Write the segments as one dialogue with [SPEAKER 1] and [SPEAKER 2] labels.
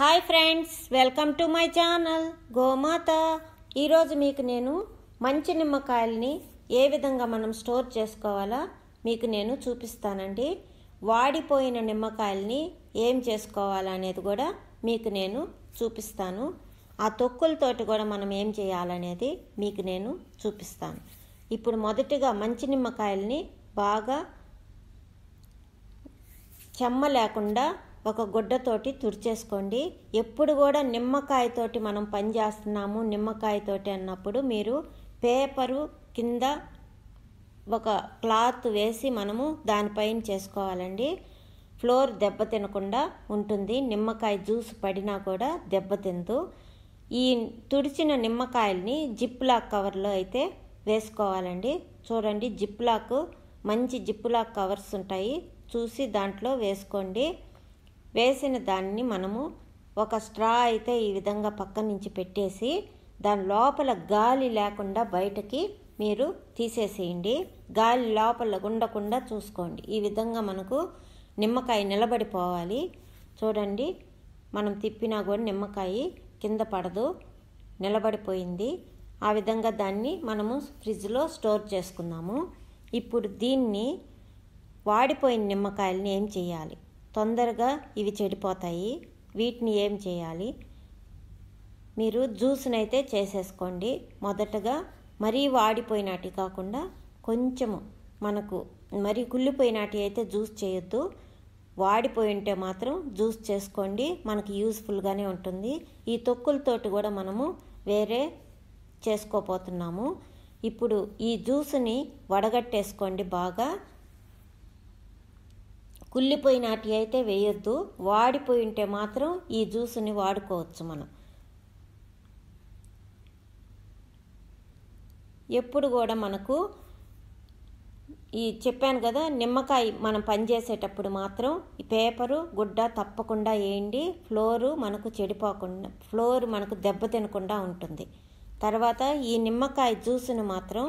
[SPEAKER 1] hi friends welcome to my channel Gomata ఈరోజు మీకు నేను మంచి నిమ్మకాయల్ని ఏ విధంగా మనం స్టోర్ చేసుకోవాలో మీకు నేను చూపిస్తానండి వాడిపోయిన నిమ్మకాయల్ని ఏం చేసుకోవాలనేది కూడా మీకు నేను చూపిస్తాను ఆ తొక్కులతోటి కూడా మనం ఏం చేయాలనేది మీకు నేను చూపిస్తాను ఇప్పుడు మొదటిగా మంచి నిమ్మకాయల్ని బాగా చెమ్మ లేకుండా ఒక గుడ్డతోటి తుడిచేసుకోండి ఎప్పుడు కూడా నిమ్మకాయతోటి మనం పని చేస్తున్నాము నిమ్మకాయతోటి అన్నప్పుడు మీరు పేపరు కింద ఒక క్లాత్ వేసి మనము దానిపైన చేసుకోవాలండి ఫ్లోర్ దెబ్బ తినకుండా ఉంటుంది నిమ్మకాయ జ్యూస్ పడినా కూడా తిందు ఈ తుడిచిన నిమ్మకాయల్ని జిప్ లాక్ కవర్లో అయితే వేసుకోవాలండి చూడండి జిప్ లాక్ మంచి లాక్ కవర్స్ ఉంటాయి చూసి దాంట్లో వేసుకోండి వేసిన దాన్ని మనము ఒక స్ట్రా అయితే ఈ విధంగా పక్క నుంచి పెట్టేసి దాని లోపల గాలి లేకుండా బయటకి మీరు తీసేసేయండి గాలి లోపల ఉండకుండా చూసుకోండి ఈ విధంగా మనకు నిమ్మకాయ నిలబడిపోవాలి చూడండి మనం తిప్పినా కూడా నిమ్మకాయ కింద పడదు నిలబడిపోయింది ఆ విధంగా దాన్ని మనము ఫ్రిడ్జ్లో స్టోర్ చేసుకున్నాము ఇప్పుడు దీన్ని వాడిపోయిన నిమ్మకాయలని ఏం చేయాలి తొందరగా ఇవి చెడిపోతాయి వీటిని ఏం చేయాలి మీరు జ్యూస్నైతే చేసేసుకోండి మొదటగా మరీ వాడిపోయినాటి కాకుండా కొంచెము మనకు మరీ కుళ్ళిపోయినాటి అయితే జ్యూస్ చేయొద్దు వాడిపోయి ఉంటే మాత్రం జ్యూస్ చేసుకోండి మనకి యూస్ఫుల్గానే ఉంటుంది ఈ తొక్కులతోటి కూడా మనము వేరే చేసుకోపోతున్నాము ఇప్పుడు ఈ జ్యూస్ని వడగట్టేసుకోండి బాగా కుళ్ళిపోయినాటి అయితే వేయొద్దు వాడిపోయి ఉంటే మాత్రం ఈ జ్యూస్ని వాడుకోవచ్చు మనం ఎప్పుడు కూడా మనకు ఈ చెప్పాను కదా నిమ్మకాయ మనం పనిచేసేటప్పుడు మాత్రం ఈ పేపరు గుడ్డ తప్పకుండా వేయండి ఫ్లోరు మనకు చెడిపోకుండా ఫ్లోర్ మనకు దెబ్బ తినకుండా ఉంటుంది తర్వాత ఈ నిమ్మకాయ జ్యూస్ను మాత్రం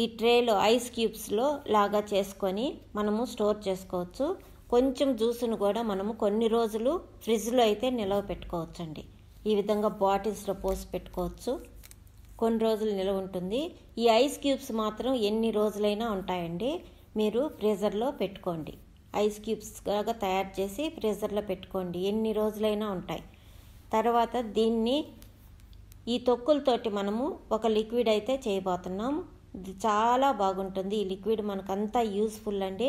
[SPEAKER 1] ఈ ట్రేలో ఐస్ క్యూబ్స్లో లాగా చేసుకొని మనము స్టోర్ చేసుకోవచ్చు కొంచెం జ్యూస్ను కూడా మనము కొన్ని రోజులు ఫ్రిడ్జ్లో అయితే నిలవ పెట్టుకోవచ్చండి ఈ విధంగా బాటిల్స్లో పోసి పెట్టుకోవచ్చు కొన్ని రోజులు నిలవ ఉంటుంది ఈ ఐస్ క్యూబ్స్ మాత్రం ఎన్ని రోజులైనా ఉంటాయండి మీరు ఫ్రీజర్లో పెట్టుకోండి ఐస్ క్యూబ్స్ లాగా తయారు చేసి ఫ్రీజర్లో పెట్టుకోండి ఎన్ని రోజులైనా ఉంటాయి తర్వాత దీన్ని ఈ తొక్కులతోటి మనము ఒక లిక్విడ్ అయితే చేయబోతున్నాం ఇది చాలా బాగుంటుంది ఈ లిక్విడ్ మనకంతా యూస్ఫుల్ అండి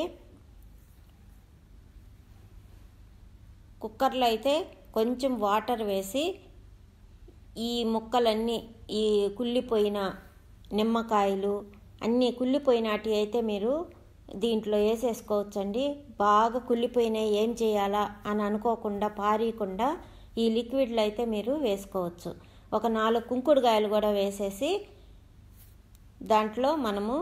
[SPEAKER 1] కుక్కర్లో అయితే కొంచెం వాటర్ వేసి ఈ ముక్కలన్నీ ఈ కుళ్ళిపోయిన నిమ్మకాయలు అన్నీ కుళ్ళిపోయినటి అయితే మీరు దీంట్లో వేసేసుకోవచ్చండి బాగా కుళ్ళిపోయినాయి ఏం చేయాలా అని అనుకోకుండా పారీయకుండా ఈ లిక్విడ్లో అయితే మీరు వేసుకోవచ్చు ఒక నాలుగు కుంకుడుగాయలు కూడా వేసేసి దాంట్లో మనము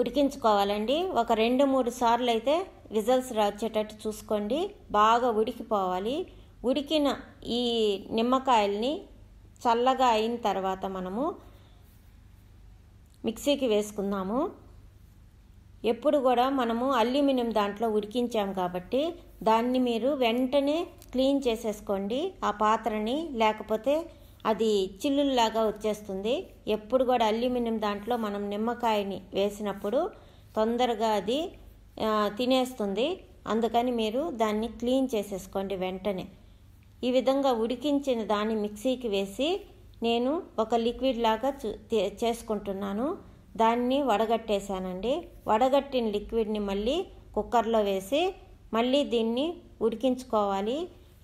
[SPEAKER 1] ఉడికించుకోవాలండి ఒక రెండు మూడు సార్లు అయితే విజల్స్ వచ్చేటట్టు చూసుకోండి బాగా ఉడికిపోవాలి ఉడికిన ఈ నిమ్మకాయల్ని చల్లగా అయిన తర్వాత మనము మిక్సీకి వేసుకుందాము ఎప్పుడు కూడా మనము అల్యూమినియం దాంట్లో ఉడికించాం కాబట్టి దాన్ని మీరు వెంటనే క్లీన్ చేసేసుకోండి ఆ పాత్రని లేకపోతే అది చిల్లుల్లాగా వచ్చేస్తుంది ఎప్పుడు కూడా అల్యూమినియం దాంట్లో మనం నిమ్మకాయని వేసినప్పుడు తొందరగా అది తినేస్తుంది అందుకని మీరు దాన్ని క్లీన్ చేసేసుకోండి వెంటనే ఈ విధంగా ఉడికించిన దాన్ని మిక్సీకి వేసి నేను ఒక లిక్విడ్ లాగా చేసుకుంటున్నాను దాన్ని వడగట్టేశానండి వడగట్టిన లిక్విడ్ని మళ్ళీ కుక్కర్లో వేసి మళ్ళీ దీన్ని ఉడికించుకోవాలి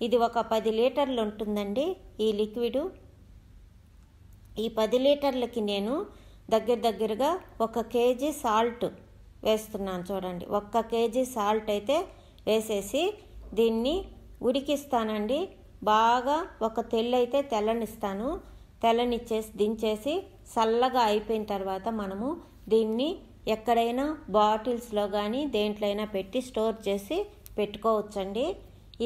[SPEAKER 1] ఇది ఒక పది లీటర్లు ఉంటుందండి ఈ లిక్విడు ఈ పది లీటర్లకి నేను దగ్గర దగ్గరగా ఒక కేజీ సాల్ట్ వేస్తున్నాను చూడండి ఒక్క కేజీ సాల్ట్ అయితే వేసేసి దీన్ని ఉడికిస్తానండి బాగా ఒక తెల్లయితే తెల్లనిస్తాను తెల్లనిచ్చేసి దించేసి చల్లగా అయిపోయిన తర్వాత మనము దీన్ని ఎక్కడైనా బాటిల్స్లో కానీ దేంట్లైనా పెట్టి స్టోర్ చేసి పెట్టుకోవచ్చండి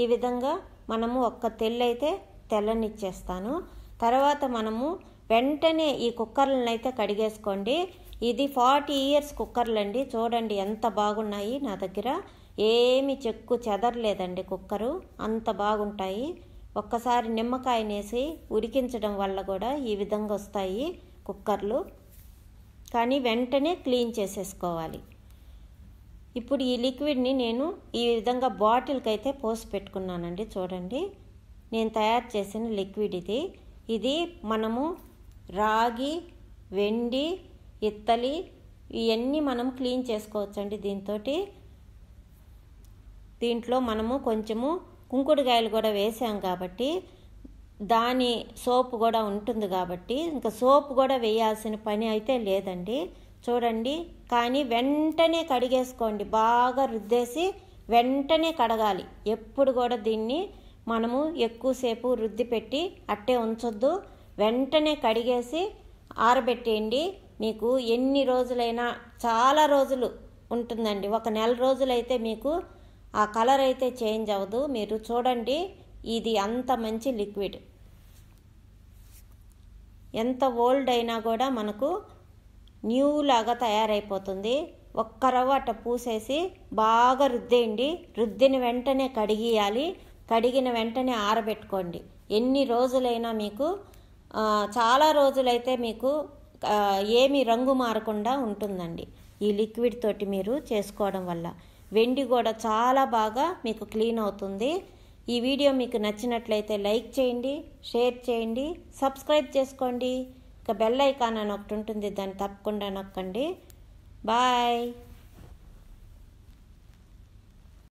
[SPEAKER 1] ఈ విధంగా మనము ఒక్క తెల్లయితే తెల్లనిచ్చేస్తాను తర్వాత మనము వెంటనే ఈ కుక్కర్లను అయితే కడిగేసుకోండి ఇది ఫార్టీ ఇయర్స్ కుక్కర్లండి చూడండి ఎంత బాగున్నాయి నా దగ్గర ఏమి చెక్కు చెదరలేదండి కుక్కరు అంత బాగుంటాయి ఒక్కసారి నిమ్మకాయనేసి ఉడికించడం వల్ల కూడా ఈ విధంగా వస్తాయి కుక్కర్లు కానీ వెంటనే క్లీన్ చేసేసుకోవాలి ఇప్పుడు ఈ లిక్విడ్ని నేను ఈ విధంగా బాటిల్కి అయితే పోసి పెట్టుకున్నానండి చూడండి నేను తయారు చేసిన లిక్విడ్ ఇది ఇది మనము రాగి వెండి ఇత్తలి ఇవన్నీ మనం క్లీన్ చేసుకోవచ్చండి దీంతో దీంట్లో మనము కొంచెము కుంకుడుగాయలు కూడా వేసాం కాబట్టి దాని సోపు కూడా ఉంటుంది కాబట్టి ఇంకా సోపు కూడా వేయాల్సిన పని అయితే లేదండి చూడండి కానీ వెంటనే కడిగేసుకోండి బాగా రుద్దేసి వెంటనే కడగాలి ఎప్పుడు కూడా దీన్ని మనము ఎక్కువసేపు రుద్ది పెట్టి అట్టే ఉంచొద్దు వెంటనే కడిగేసి ఆరబెట్టేయండి మీకు ఎన్ని రోజులైనా చాలా రోజులు ఉంటుందండి ఒక నెల రోజులైతే మీకు ఆ కలర్ అయితే చేంజ్ అవ్వదు మీరు చూడండి ఇది అంత మంచి లిక్విడ్ ఎంత ఓల్డ్ అయినా కూడా మనకు న్యూ లాగా తయారైపోతుంది ఒక్క రవ్వ అట్ట పూసేసి బాగా రుద్దేయండి రుద్దిన వెంటనే కడిగియాలి కడిగిన వెంటనే ఆరబెట్టుకోండి ఎన్ని రోజులైనా మీకు చాలా రోజులైతే మీకు ఏమి రంగు మారకుండా ఉంటుందండి ఈ లిక్విడ్ తోటి మీరు చేసుకోవడం వల్ల వెండి కూడా చాలా బాగా మీకు క్లీన్ అవుతుంది ఈ వీడియో మీకు నచ్చినట్లయితే లైక్ చేయండి షేర్ చేయండి సబ్స్క్రైబ్ చేసుకోండి ఇక బెల్ ఐకాన్ అని ఒకటి ఉంటుంది దాన్ని తప్పకుండా నొక్కండి బాయ్